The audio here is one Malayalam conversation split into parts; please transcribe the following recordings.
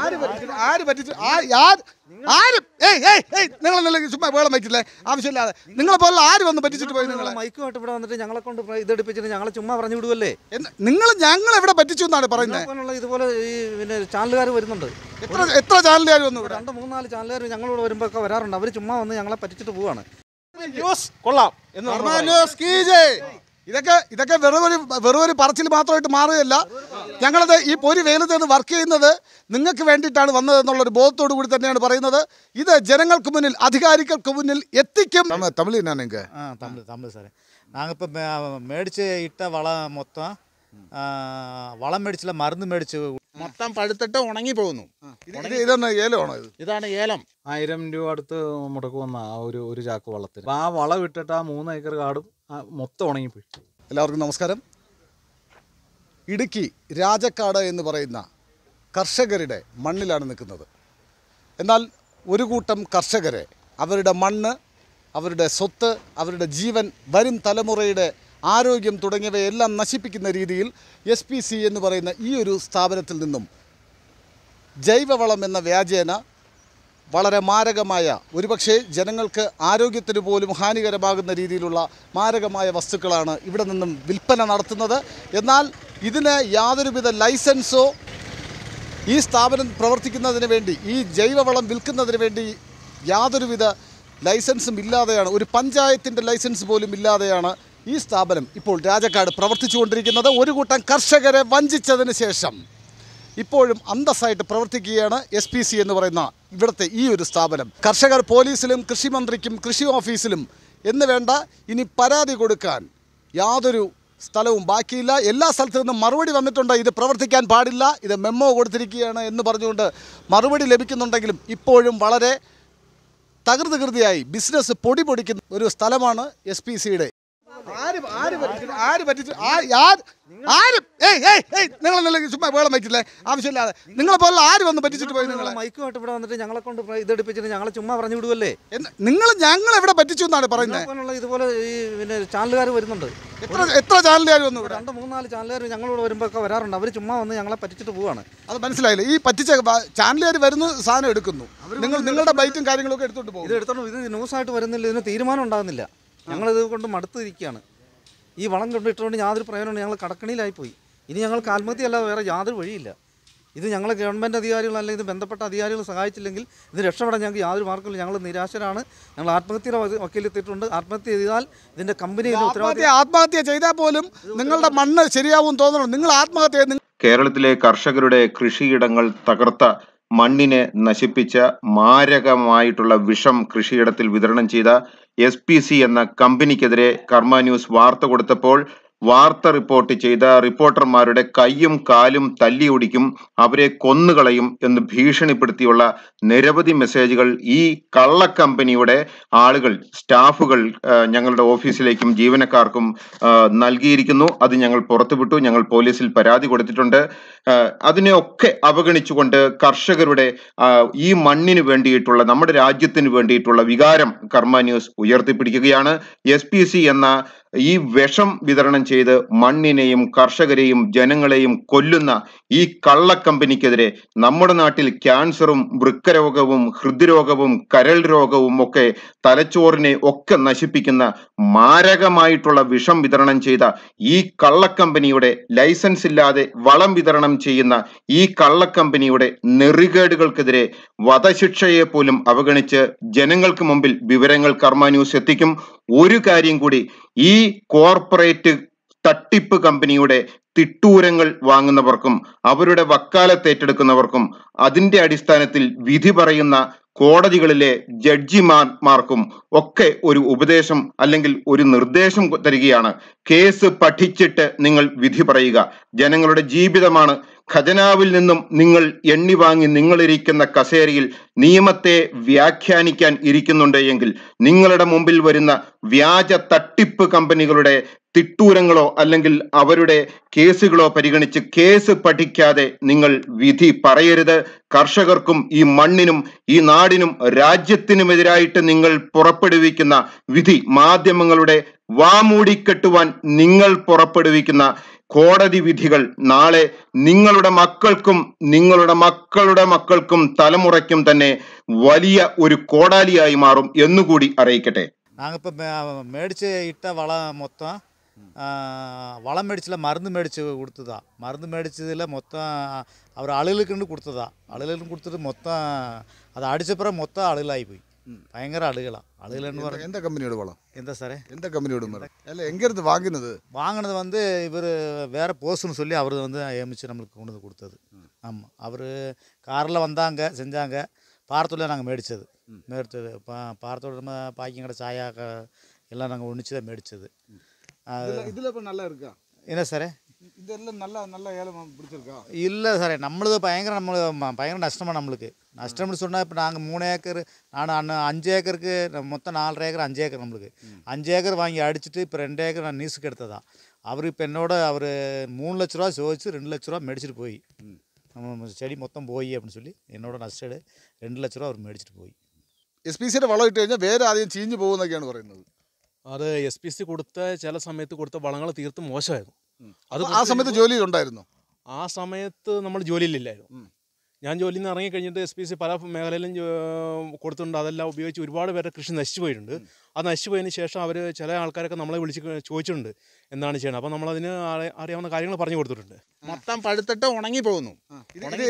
ആരും നിങ്ങൾ നല്ല ചുമ്മാ വേളം വയ്ക്കില്ലേ ആവശ്യമില്ലാതെ നിങ്ങളെ ആര് വന്ന് പറ്റിച്ചിട്ട് പോയി ഇവിടെ വന്നിട്ട് ഞങ്ങളെ കൊണ്ട് ഇതെടുപ്പിച്ചിട്ട് ഞങ്ങളെ ചുമ്മാ പറഞ്ഞു വിടുവല്ലേ നിങ്ങൾ ഞങ്ങൾ എവിടെ പറ്റിച്ചു എന്നാണ് പറയുന്നത് ഇതുപോലെ ഈ പിന്നെ ചാനലുകാർ വരുന്നുണ്ട് എത്ര എത്ര ചാനലുകാർ വന്നു ഇവിടെ രണ്ട് മൂന്നാല് ചാനലുകാർ ഞങ്ങളോട് വരാറുണ്ട് ചുമ്മാ വന്ന് ഞങ്ങളെ പറ്റിച്ചിട്ട് പോവാണ് കൊള്ളാം എന്ന് ഇതൊക്കെ ഇതൊക്കെ വെറുതെ ഒരു ഒരു പറച്ചിൽ മാത്രമായിട്ട് മാറുകയല്ല ഞങ്ങളത് ഈ പൊരി വെയിലത്ത് നിന്ന് വർക്ക് ചെയ്യുന്നത് നിങ്ങൾക്ക് വേണ്ടിയിട്ടാണ് വന്നത് എന്നുള്ളൊരു ബോധത്തോടു കൂടി തന്നെയാണ് പറയുന്നത് ഇത് ജനങ്ങൾക്ക് മുന്നിൽ അധികാരികൾക്ക് മുന്നിൽ എത്തിക്കും തമിഴ് എന്നാ നിങ്ങൾക്ക് ஆ தமிழ் தமிழ் சார் நாங்கள் இப்போ ഇട്ട വളം வளம் மொத்தம் வளம் மேடிச்சில் மருந்து മൊത്തം പഴുത്തിട്ട് ഉണങ്ങി പോകുന്നു ഇതാണ് ഏലം ആയിരം രൂപ അടുത്ത് മുടക്ക് വന്ന ആ ഒരു ഒരു ചാക്ക് വള്ളത്തിൽ ആ വളം ഇട്ടിട്ട് ആ മൂന്ന് ഏക്കർ കാടും മൊത്തം ഉണങ്ങിപ്പോയി എല്ലാവർക്കും നമസ്കാരം ഇടുക്കി രാജക്കാട് എന്ന് പറയുന്ന കർഷകരുടെ മണ്ണിലാണ് നിൽക്കുന്നത് എന്നാൽ ഒരു കൂട്ടം കർഷകരെ അവരുടെ മണ്ണ് അവരുടെ സ്വത്ത് അവരുടെ ജീവൻ വരും തലമുറയുടെ ആരോഗ്യം തുടങ്ങിയവയെല്ലാം നശിപ്പിക്കുന്ന രീതിയിൽ എസ് പി സി എന്ന് പറയുന്ന ഈ ഒരു സ്ഥാപനത്തിൽ നിന്നും ജൈവവളം എന്ന വ്യാജേന വളരെ മാരകമായ ഒരുപക്ഷെ ജനങ്ങൾക്ക് ആരോഗ്യത്തിന് പോലും ഹാനികരമാകുന്ന രീതിയിലുള്ള മാരകമായ വസ്തുക്കളാണ് ഇവിടെ നിന്നും വിൽപ്പന നടത്തുന്നത് എന്നാൽ ഇതിന് യാതൊരുവിധ ലൈസൻസോ ഈ സ്ഥാപനം പ്രവർത്തിക്കുന്നതിന് വേണ്ടി ഈ ജൈവവളം വിൽക്കുന്നതിന് വേണ്ടി യാതൊരുവിധ ലൈസൻസും ഇല്ലാതെയാണ് ഒരു പഞ്ചായത്തിൻ്റെ ലൈസൻസ് പോലും ഇല്ലാതെയാണ് ഈ സ്ഥാപനം ഇപ്പോൾ രാജക്കാട് പ്രവർത്തിച്ചുകൊണ്ടിരിക്കുന്നത് ഒരു കൂട്ടം കർഷകരെ വഞ്ചിച്ചതിന് ശേഷം ഇപ്പോഴും അന്തസ്സായിട്ട് പ്രവർത്തിക്കുകയാണ് എസ് പി സി എന്ന് പറയുന്ന ഇവിടുത്തെ ഈ ഒരു സ്ഥാപനം കർഷകർ പോലീസിലും കൃഷി മന്ത്രിക്കും കൃഷി ഓഫീസിലും എന്ന് വേണ്ട ഇനി പരാതി കൊടുക്കാൻ യാതൊരു സ്ഥലവും ബാക്കിയില്ല എല്ലാ സ്ഥലത്തു നിന്നും മറുപടി വന്നിട്ടുണ്ട് ഇത് പ്രവർത്തിക്കാൻ പാടില്ല ഇത് മെമ്മോ കൊടുത്തിരിക്കുകയാണ് എന്ന് പറഞ്ഞുകൊണ്ട് മറുപടി ലഭിക്കുന്നുണ്ടെങ്കിലും ഇപ്പോഴും വളരെ തകൃതികൃതിയായി ബിസിനസ് പൊടിപൊടിക്കുന്ന ഒരു സ്ഥലമാണ് എസ് പി സിയുടെ ആര് പറ്റിച്ചു ആരും ഏയ് ഏയ് നിങ്ങൾ നല്ല ചുമ്മാ വേളം ആവശ്യമില്ലാതെ നിങ്ങളെ ആര് വന്ന് പറ്റിച്ചിട്ട് പോയി മൈക്കുമായിട്ട് ഇവിടെ വന്നിട്ട് ഞങ്ങളെ കൊണ്ട് ഞങ്ങളെ ചുമ്മാ പറഞ്ഞു വിടുവല്ലേ നിങ്ങൾ ഞങ്ങൾ എവിടെ പറ്റിച്ചു എന്നാണ് പറയുന്നത് ഇതുപോലെ ഈ പിന്നെ ചാനലുകാർ വരുന്നുണ്ട് എത്ര എത്ര ചാനലുകാർ വന്നു ഇവിടെ രണ്ട് മൂന്നാല് ചാനലുകാർ ഞങ്ങളോട് വരാറുണ്ട് ചുമ്മാ വന്ന് ഞങ്ങളെ പറ്റിച്ചിട്ട് പോവാണ് അത് മനസ്സിലായില്ല ഈ പറ്റിച്ച ചാനലുകാർ വരുന്ന സാധനം എടുക്കുന്നു നിങ്ങൾ നിങ്ങളുടെ ബൈറ്റും കാര്യങ്ങളൊക്കെ എടുത്തോണ്ട് പോകും ഇത് എടുത്തോണ്ട് ഇത് ആയിട്ട് വരുന്നില്ല ഇതിന് തീരുമാനം ഉണ്ടാകുന്നില്ല ഞങ്ങളിത് കൊണ്ട് മടുത്തിരിക്കുകയാണ് ഈ വളം കൊണ്ടിട്ടുകൊണ്ട് യാതൊരു പ്രയോജനമുണ്ട് ഞങ്ങൾ കടക്കണിയിലായിപ്പോയി ഇനി ഞങ്ങൾക്ക് ആത്മഹത്യ അല്ലാതെ വേറെ യാതൊരു വഴിയില്ല ഇത് ഞങ്ങളെ ഗവൺമെൻറ് അധികാരികൾ അല്ലെങ്കിൽ ഇത് ബന്ധപ്പെട്ട അധികാരികൾ സഹായിച്ചില്ലെങ്കിൽ ഇത് രക്ഷപ്പെടാൻ ഞങ്ങൾക്ക് യാതൊരു മാർഗ്ഗമില്ല ഞങ്ങൾ നിരാശരാണ് ഞങ്ങൾ ആത്മഹത്യയുടെ വക്കീലെത്തിയിട്ടുണ്ട് ആത്മഹത്യ ചെയ്താൽ ഇതിൻ്റെ കമ്പനിയിൽ ഉത്തരവാദിത്യ ആത്മഹത്യ ചെയ്താൽ പോലും നിങ്ങളുടെ മണ്ണ് ശരിയാവും തോന്നണം നിങ്ങൾ ആത്മഹത്യ കേരളത്തിലെ കർഷകരുടെ കൃഷിയിടങ്ങൾ തകർത്ത മണ്ണിനെ നശിപ്പിച്ച മാരകമായിട്ടുള്ള വിഷം കൃഷിയിടത്തിൽ വിതരണം ചെയ്ത എസ് പി സി എന്ന കമ്പനിക്കെതിരെ കർമ്മ ന്യൂസ് വാർത്ത കൊടുത്തപ്പോൾ വാർത്ത റിപ്പോർട്ട് ചെയ്ത റിപ്പോർട്ടർമാരുടെ കൈയും കാലും തല്ലിയൊടിക്കും അവരെ കൊന്നുകളയും എന്ന് ഭീഷണിപ്പെടുത്തിയുള്ള നിരവധി മെസ്സേജുകൾ ഈ കള്ളക്കമ്പനിയുടെ ആളുകൾ സ്റ്റാഫുകൾ ഞങ്ങളുടെ ഓഫീസിലേക്കും ജീവനക്കാർക്കും നൽകിയിരിക്കുന്നു അത് ഞങ്ങൾ പുറത്തുവിട്ടു ഞങ്ങൾ പോലീസിൽ പരാതി കൊടുത്തിട്ടുണ്ട് അതിനെയൊക്കെ അവഗണിച്ചുകൊണ്ട് കർഷകരുടെ ഈ മണ്ണിന് വേണ്ടിയിട്ടുള്ള നമ്മുടെ രാജ്യത്തിന് വേണ്ടിയിട്ടുള്ള വികാരം കർമ്മ ന്യൂസ് ഉയർത്തിപ്പിടിക്കുകയാണ് എസ് എന്ന ഈ വിഷം വിതരണം ചെയ്ത് മണ്ണിനെയും കർഷകരെയും ജനങ്ങളെയും കൊല്ലുന്ന ഈ കള്ളക്കമ്പനിക്കെതിരെ നമ്മുടെ നാട്ടിൽ ക്യാൻസറും വൃക്കരോഗവും ഹൃദ്രോഗവും കരൾ രോഗവും ഒക്കെ തലച്ചോറിനെ ഒക്കെ നശിപ്പിക്കുന്ന മാരകമായിട്ടുള്ള വിഷം വിതരണം ചെയ്ത ഈ കള്ളക്കമ്പനിയുടെ ലൈസൻസ് ഇല്ലാതെ വളം വിതരണം ചെയ്യുന്ന ഈ കള്ളക്കമ്പനിയുടെ നെറികേടുകൾക്കെതിരെ വധശിക്ഷയെ പോലും അവഗണിച്ച് ജനങ്ങൾക്ക് മുമ്പിൽ വിവരങ്ങൾ കർമ്മ ന്യൂസ് എത്തിക്കും ഒരു കാര്യം കൂടി ഈ കോർപ്പറേറ്റ് തട്ടിപ്പ് കമ്പനിയുടെ തിട്ടൂരങ്ങൾ വാങ്ങുന്നവർക്കും അവരുടെ വക്കാലത്ത് ഏറ്റെടുക്കുന്നവർക്കും അതിന്റെ അടിസ്ഥാനത്തിൽ വിധി പറയുന്ന കോടതികളിലെ ജഡ്ജിമാർക്കും ഒക്കെ ഒരു ഉപദേശം അല്ലെങ്കിൽ ഒരു നിർദ്ദേശം തരികയാണ് കേസ് പഠിച്ചിട്ട് നിങ്ങൾ വിധി പറയുക ജനങ്ങളുടെ ജീവിതമാണ് ഖജനാവിൽ നിന്നും നിങ്ങൾ എണ്ണി വാങ്ങി നിങ്ങളിരിക്കുന്ന കസേരയിൽ നിയമത്തെ വ്യാഖ്യാനിക്കാൻ ഇരിക്കുന്നുണ്ട് എങ്കിൽ നിങ്ങളുടെ മുമ്പിൽ വരുന്ന വ്യാജ തട്ടിപ്പ് കമ്പനികളുടെ തിട്ടൂരങ്ങളോ അല്ലെങ്കിൽ അവരുടെ കേസുകളോ പരിഗണിച്ച് കേസ് പഠിക്കാതെ നിങ്ങൾ വിധി പറയരുത് കർഷകർക്കും ഈ മണ്ണിനും ഈ നാടിനും രാജ്യത്തിനുമെതിരായിട്ട് നിങ്ങൾ പുറപ്പെടുവിക്കുന്ന വിധി മാധ്യമങ്ങളുടെ വാമൂടിക്കെട്ടുവാൻ നിങ്ങൾ പുറപ്പെടുവിക്കുന്ന കോടതി വിധികൾ നാളെ നിങ്ങളുടെ മക്കൾക്കും നിങ്ങളുടെ മക്കളുടെ മക്കൾക്കും തലമുറയ്ക്കും തന്നെ വലിയ ഒരു കോടാലിയായി മാറും എന്നുകൂടി അറിയിക്കട്ടെ നാങ്ങിപ്പോൾ മേടിച്ച് ഇട്ട വള മൊത്തം வளம் மேடிச்சில் மருந்து மேடிச்சு கொடுத்ததா மருந்து மேடிச்சதில் மொத்தம் அவர் அழுகலுக்குன்னு கொடுத்ததா அழுகுன்னு கொடுத்துட்டு மொத்தம் அதை அடித்த பிறகு மொத்தம் அழுகலாகி போய் பயங்கர அழுகலாம் அழுகலன்னு வர எந்த கம்பெனியோட வளம் எந்த சார் எந்த கம்பெனியோட மரம் இல்லை எங்கேருந்து வாங்கினது வாங்கினது வந்து இவர் வேறு போஸ்ட்னு சொல்லி அவர் வந்து ஏமிச்சு நம்மளுக்கு கொண்டு வந்து கொடுத்தது ஆமாம் அவர் காரில் வந்தாங்க செஞ்சாங்க பாரத்தோடய நாங்கள் மேடித்தது மேடித்தது பா பாரத்தோட நம்ம கடை சாயா எல்லாம் நாங்கள் ஒன்றுச்சு தான் மேடித்தது இதில் இப்போ நல்லா இருக்கா என்ன சார் இதெல்லாம் நல்லா நல்லா ஏலம் பிடிச்சிருக்கா இல்லை சார் நம்மளது பயங்கர நம்மளுக்கு பயங்கர நஷ்டமாக நம்மளுக்கு நஷ்டம்னு சொன்னால் இப்போ நாங்கள் மூணு ஏக்கர் நான் அண்ணன் அஞ்சு ஏக்கருக்கு மொத்தம் நாலரை ஏக்கர் அஞ்சு ஏக்கர் நம்மளுக்கு அஞ்சு ஏக்கர் வாங்கி அடிச்சுட்டு இப்போ ரெண்டு ஏக்கர் நான் நியூஸுக்கு எடுத்ததான் அவர் இப்போ என்னோட அவர் மூணு லட்ச ரூபா சோதிச்சு ரெண்டு லட்ச ரூபா மெடிச்சிட்டு போய் நம்ம செடி மொத்தம் போய் அப்படின்னு சொல்லி என்னோட நஷ்டம் രണ്ട് ലക്ഷം രൂപ அவர் മേടിച്ചിട്ട് போய் എസ് പി സിയുടെ വളം ഇട്ട് കഴിഞ്ഞാൽ വേറെ ആദ്യം ചീഞ്ഞു പോകുന്നൊക്കെയാണ് അത് എസ് പി സി കൊടുത്ത ചില സമയത്ത് കൊടുത്ത വളങ്ങൾ തീർത്തും മോശമായിരുന്നു അത് ആ സമയത്ത് ജോലി ഉണ്ടായിരുന്നു ആ സമയത്ത് നമ്മൾ ജോലിയിലില്ലായിരുന്നു ഞാൻ ജോലിയിൽ നിന്ന് ഇറങ്ങി കഴിഞ്ഞിട്ട് എസ് പി സി പല മേഖലയിലും കൊടുത്തിട്ടുണ്ട് അതെല്ലാം ഉപയോഗിച്ച് ഒരുപാട് പേരുടെ കൃഷി നശിച്ചു പോയിട്ടുണ്ട് അത് നശിച്ചു പോയതിന് ശേഷം അവർ ചില ആൾക്കാരൊക്കെ നമ്മളെ വിളിച്ച് ചോദിച്ചിട്ടുണ്ട് എന്താണ് ചെയ്യണം അപ്പോൾ നമ്മളതിന് അറിയാവുന്ന കാര്യങ്ങൾ പറഞ്ഞു കൊടുത്തിട്ടുണ്ട് മൊത്തം പഴുത്തിട്ട് ഉണങ്ങി പോകുന്നു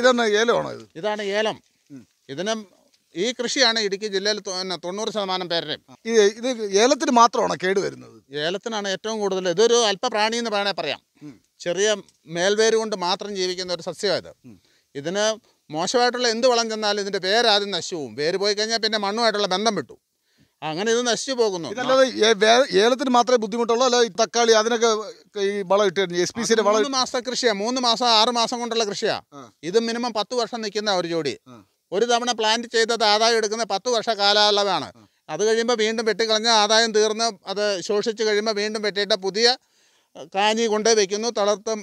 ഇതാണ് ഏലമാണ് ഇതാണ് ഏലം ഇതിനും ഈ കൃഷിയാണ് ഇടുക്കി ജില്ലയിൽ തൊണ്ണൂറ് ശതമാനം പേരുടെയും ഇത് ഏലത്തിന് മാത്രമാണ് കേട് വരുന്നത് ഏലത്തിനാണ് ഏറ്റവും കൂടുതൽ ഇതൊരു അല്പപ്രാണി എന്ന് വേണേൽ പറയാം ചെറിയ മേൽവേര് കൊണ്ട് മാത്രം ജീവിക്കുന്ന ഒരു സസ്യമാണ് ഇത് ഇതിന് മോശമായിട്ടുള്ള എന്ത് വളം ചെന്നാലും ഇതിൻ്റെ വേരാദ്യം നശിച്ചു പോകും വേര് പോയി കഴിഞ്ഞാൽ പിന്നെ മണ്ണുമായിട്ടുള്ള ബന്ധം വിട്ടു അങ്ങനെ ഇത് നശിച്ചു പോകുന്നു ഏലത്തിന് മാത്രമേ ബുദ്ധിമുട്ടുള്ളൂ അല്ല തക്കാളി അതിനൊക്കെ ഈ വളം ഇട്ട് എസ് പി സിയുടെ വളം മാസത്തെ കൃഷിയാണ് മൂന്ന് മാസം ആറ് മാസം കൊണ്ടുള്ള കൃഷിയാണ് ഇത് മിനിമം പത്ത് വർഷം നിൽക്കുന്ന ഒരു ജോഡി ഒരു തവണ പ്ലാന്റ് ചെയ്തത് ആദായം എടുക്കുന്ന പത്ത് വർഷ കാലയളവാണ് അത് കഴിയുമ്പോൾ വീണ്ടും വെട്ടിക്കളഞ്ഞ് ആദായം തീർന്ന് അത് ശോഷിച്ച് കഴിയുമ്പോൾ വീണ്ടും വെട്ടിയിട്ട് പുതിയ കാഞ്ഞി കൊണ്ട് വയ്ക്കുന്നു തളർത്തും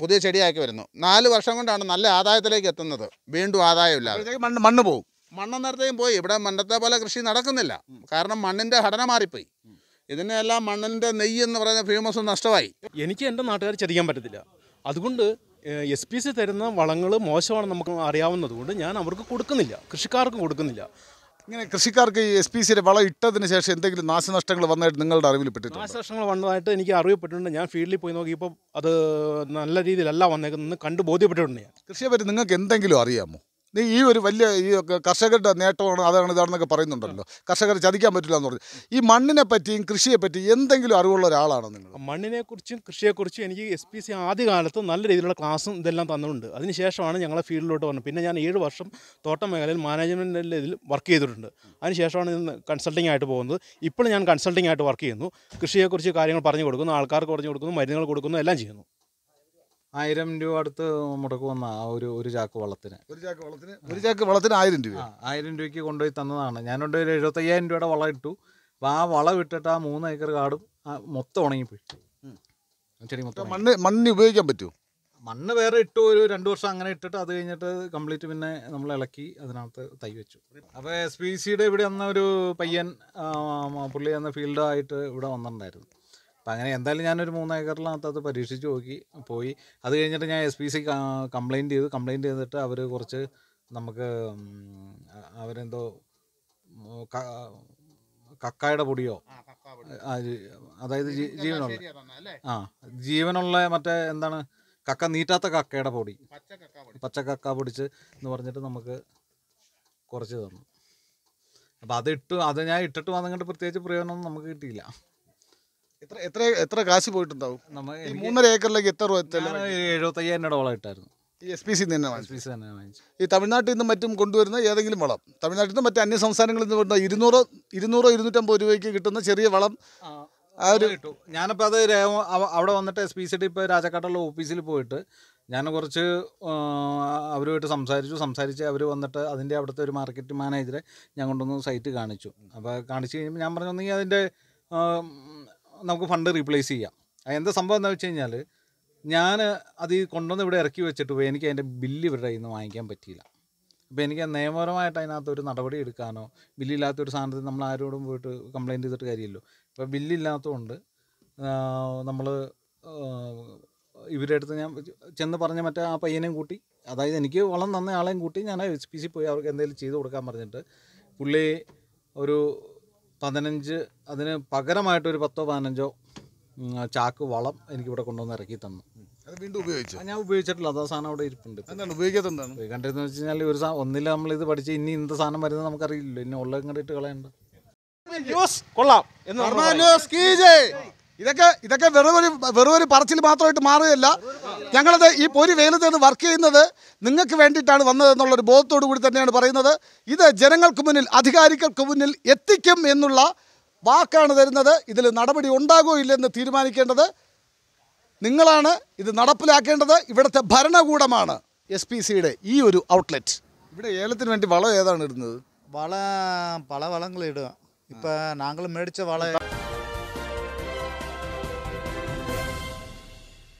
പുതിയ ചെടിയാക്കി വരുന്നു നാല് വർഷം കൊണ്ടാണ് നല്ല ആദായത്തിലേക്ക് എത്തുന്നത് വീണ്ടും ആദായമില്ല മണ്ണ് മണ്ണ് പോകും മണ്ണ് മണ്ണെന്നേരത്തെയും പോയി ഇവിടെ മണ്ണത്തെ പോലെ കൃഷി നടക്കുന്നില്ല കാരണം മണ്ണിൻ്റെ ഘടന മാറിപ്പോയി ഇതിനെല്ലാം മണ്ണിൻ്റെ നെയ്യെന്ന് പറയുന്ന ഫേമസ് നഷ്ടമായി എനിക്ക് എൻ്റെ നാട്ടുകാർ ചെറിയാൻ പറ്റത്തില്ല അതുകൊണ്ട് എസ് പി സി തരുന്ന വളങ്ങൾ മോശമാണ് നമുക്ക് അറിയാവുന്നതുകൊണ്ട് ഞാൻ അവർക്ക് കൊടുക്കുന്നില്ല കൃഷിക്കാർക്കും കൊടുക്കുന്നില്ല ഇങ്ങനെ കൃഷിക്കാർക്ക് ഈ എസ് പി സിയുടെ വളം ഇട്ടതിന് ശേഷം എന്തെങ്കിലും നാശനഷ്ടങ്ങൾ വന്നതായിട്ട് നിങ്ങളുടെ അറിവിൽ പെട്ടിട്ടുണ്ട് നാശനഷ്ടങ്ങൾ വന്നതായിട്ട് എനിക്ക് അറിയപ്പെട്ടിട്ടുണ്ട് ഞാൻ ഫീൽഡിൽ പോയി നോക്കിയപ്പോൾ അത് നല്ല രീതിയിലല്ല വന്നേക്കുന്നത് കണ്ട് ബോധ്യപ്പെട്ടിട്ടുണ്ട് ഞാൻ കൃഷിയെ പറ്റി നിങ്ങൾക്ക് എന്തെങ്കിലും അറിയാമോ നീ ഈ ഒരു വലിയ ഈ കർഷകരുടെ നേട്ടമാണ് അതാണ് ഇതാണെന്നൊക്കെ പറയുന്നുണ്ടല്ലോ കർഷകർ ചതിക്കാൻ പറ്റില്ല എന്ന് പറഞ്ഞു ഈ മണ്ണിനെ പറ്റിയും കൃഷിയെ പറ്റിയും എന്തെങ്കിലും അറിവുള്ള ഒരാളാണ് നിങ്ങൾ മണ്ണിനെക്കുറിച്ചും കൃഷിയെക്കുറിച്ചും എനിക്ക് എസ് പി സി ആദ്യകാലത്ത് നല്ല രീതിയിലുള്ള ക്ലാസ്സും ഇതെല്ലാം തന്നിട്ടുണ്ട് അതിനുശേഷമാണ് ഞങ്ങളെ ഫീൽഡിലോട്ട് വന്നത് പിന്നെ ഞാൻ ഏഴ് വർഷം തോട്ടം മേഖലയിൽ മാനേജ്മെൻറ്റിൻ്റെ ഇതിൽ വർക്ക് ചെയ്തിട്ടുണ്ട് അതിനുശേഷമാണ് ഞാൻ കൺസൾട്ടിംഗ് ആയിട്ട് പോകുന്നത് ഇപ്പോൾ ഞാൻ കൺസൾട്ടിംഗ് ആയിട്ട് വർക്ക് ചെയ്യുന്നു കൃഷിയെക്കുറിച്ച് കാര്യങ്ങൾ പറഞ്ഞു കൊടുക്കുന്നു ആൾക്കാർക്ക് പറഞ്ഞു കൊടുക്കുന്നു മരുന്നുകൾ കൊടുക്കുന്നു എല്ലാം ചെയ്യുന്നു ആയിരം രൂപ അടുത്ത് മുടക്ക് വന്ന ആ ഒരു ഒരു ചാക്ക് വള്ളത്തിന് ഒരു ചാക്ക് വളത്തിന് ഒരു ചാക്ക് വളത്തിന് ആയിരം രൂപ ആ ആയിരം രൂപയ്ക്ക് കൊണ്ടുപോയി തന്നതാണ് ഞാനുണ്ട് ഒരു എഴുപത്തയ്യായിരം രൂപയുടെ വളം ഇട്ടു അപ്പോൾ ആ വളം ഇട്ടിട്ട് ആ മൂന്ന് ഏക്കർ കാടും മൊത്തം ഉണങ്ങിപ്പോയി ചെടി മൊത്തം മണ്ണ് മണ്ണ് ഉപയോഗിക്കാൻ പറ്റുമോ മണ്ണ് വേറെ ഇട്ടു ഒരു രണ്ട് വർഷം അങ്ങനെ ഇട്ടിട്ട് അത് കഴിഞ്ഞിട്ട് കംപ്ലീറ്റ് പിന്നെ നമ്മൾ ഇളക്കി അതിനകത്ത് തൈ വെച്ചു അപ്പോൾ എസ് പി സിയുടെ ഇവിടെ വന്ന ഒരു പയ്യൻ പുള്ളി എന്ന ഫീൽഡായിട്ട് ഇവിടെ വന്നിട്ടുണ്ടായിരുന്നു അപ്പം അങ്ങനെ എന്തായാലും ഞാനൊരു മൂന്ന് ഏക്കറിനകത്ത് അത് പരീക്ഷിച്ച് നോക്കി പോയി അത് കഴിഞ്ഞിട്ട് ഞാൻ എസ് പി സി കംപ്ലയിൻ്റ് ചെയ്തു കംപ്ലയിൻ്റ് ചെയ്തിട്ട് അവർ കുറച്ച് നമുക്ക് അവരെന്തോ കക്കായുടെ പൊടിയോ അതായത് ജീവനുള്ള ആ ജീവനുള്ള മറ്റേ എന്താണ് കക്ക നീറ്റാത്ത കക്കയുടെ പൊടി പച്ച കക്ക പൊടിച്ച് എന്ന് പറഞ്ഞിട്ട് നമുക്ക് കുറച്ച് തന്നു അപ്പോൾ അത് ഇട്ട് അത് ഞാൻ ഇട്ടിട്ട് വന്നിട്ട് പ്രത്യേകിച്ച് പ്രയോജനമൊന്നും നമുക്ക് കിട്ടിയില്ല എത്ര എത്ര കാശ് പോയിട്ടുണ്ടാവും മൂന്നര ഏക്കറിലേക്ക് എത്ര എഴുപത്തയ്യായിരം ഡോളർ ഇട്ടായിരുന്നു ഈ എസ് പി സി തന്നെ ഈ തമിഴ്നാട്ടിൽ നിന്നും മറ്റും കൊണ്ടുവരുന്ന ഏതെങ്കിലും വളം തമിഴ്നാട്ടിൽ നിന്ന് മറ്റ് അന്യ സംസ്ഥാനങ്ങളിൽ നിന്ന് കൊണ്ടുവരുന്ന ഇരുന്നൂറോ ഇരുന്നൂറോ ഇരുന്നൂറ്റമ്പത് രൂപയ്ക്ക് കിട്ടുന്ന ചെറിയ വളം ആ ഒരു കിട്ടും ഞാനിപ്പോൾ അത് അവിടെ വന്നിട്ട് എസ് പി സി ടി ഇപ്പോൾ രാജക്കാട്ടുള്ള ഓഫീസിൽ പോയിട്ട് ഞാൻ കുറച്ച് അവരുമായിട്ട് സംസാരിച്ചു സംസാരിച്ച് അവർ വന്നിട്ട് അതിൻ്റെ അവിടുത്തെ ഒരു മാർക്കറ്റ് മാനേജറെ ഞാൻ കൊണ്ടുവന്ന് സൈറ്റ് കാണിച്ചു അപ്പോൾ കാണിച്ച് കഴിയുമ്പോൾ ഞാൻ പറഞ്ഞൊന്നെങ്കിൽ അതിൻ്റെ നമുക്ക് ഫണ്ട് റീപ്ലേസ് ചെയ്യാം എന്താ സംഭവം എന്താ വെച്ച് കഴിഞ്ഞാൽ ഞാൻ അത് കൊണ്ടുവന്ന് ഇവിടെ ഇറക്കി വെച്ചിട്ട് പോയി എനിക്ക് അതിൻ്റെ ബില്ല് ഇവരുടെ കയ്യിൽ നിന്ന് വാങ്ങിക്കാൻ പറ്റിയില്ല അപ്പോൾ എനിക്ക് നിയമപരമായിട്ട് അതിനകത്ത് ഒരു നടപടി എടുക്കാനോ ബില്ലില്ലാത്തൊരു ഒരു സാധനത്തിൽ നമ്മൾ ആരോടും പോയിട്ട് കംപ്ലയിൻറ്റ് ചെയ്തിട്ട് കാര്യമില്ലല്ലോ അപ്പോൾ ബില്ലില്ലാത്തതുകൊണ്ട് നമ്മൾ ഇവരുടെ അടുത്ത് ഞാൻ ചെന്ന് പറഞ്ഞ മറ്റേ ആ പയ്യനെയും കൂട്ടി അതായത് എനിക്ക് വളം തന്ന ആളെയും കൂട്ടി ഞാൻ എസ് പി സി പോയി അവർക്ക് എന്തെങ്കിലും ചെയ്ത് കൊടുക്കാൻ പറഞ്ഞിട്ട് പുള്ളി ഒരു പതിനഞ്ച് അതിന് പകരമായിട്ട് ഒരു പത്തോ പതിനഞ്ചോ ചാക്ക് വളം എനിക്ക് ഇവിടെ കൊണ്ടുവന്ന് ഇറക്കി തന്നു അത് വീണ്ടും ഞാൻ ഉപയോഗിച്ചിട്ടില്ല അതാ സാധനം അവിടെ ഇരിപ്പുണ്ട് എന്താണ് വെച്ച് കഴിഞ്ഞാൽ ഒരു സാധനം ഒന്നില്ല നമ്മൾ ഇത് പഠിച്ച് ഇനി എന്ത് സാധനം വരുന്നത് നമുക്കറിയില്ലല്ലോ ഇനി ഉള്ളത് കണ്ടിട്ട് കളയണ്ട കൊള്ളാം എന്ന് ഇതൊക്കെ ഇതൊക്കെ വെറും ഒരു വെറും ഒരു പറച്ചിൽ മാത്രമായിട്ട് മാറുകയല്ല ഞങ്ങളത് ഈ പൊരി വെയിലത്ത് നിന്ന് വർക്ക് ചെയ്യുന്നത് നിങ്ങൾക്ക് വേണ്ടിയിട്ടാണ് എന്നുള്ളൊരു ബോധത്തോടു കൂടി തന്നെയാണ് പറയുന്നത് ഇത് ജനങ്ങൾക്ക് മുന്നിൽ അധികാരികൾക്ക് മുന്നിൽ എത്തിക്കും എന്നുള്ള വാക്കാണ് തരുന്നത് ഇതിൽ നടപടി ഉണ്ടാകുമോ ഇല്ലെന്ന് തീരുമാനിക്കേണ്ടത് നിങ്ങളാണ് ഇത് നടപ്പിലാക്കേണ്ടത് ഇവിടുത്തെ ഭരണകൂടമാണ് എസ് പി സിയുടെ ഈ ഒരു ഔട്ട്ലെറ്റ് ഇവിടെ ഏലത്തിന് വേണ്ടി വളം ഏതാണ് ഇടുന്നത് വള പല വളങ്ങൾ ഇടുക ഇപ്പം നാങ്കൾ മേടിച്ച വള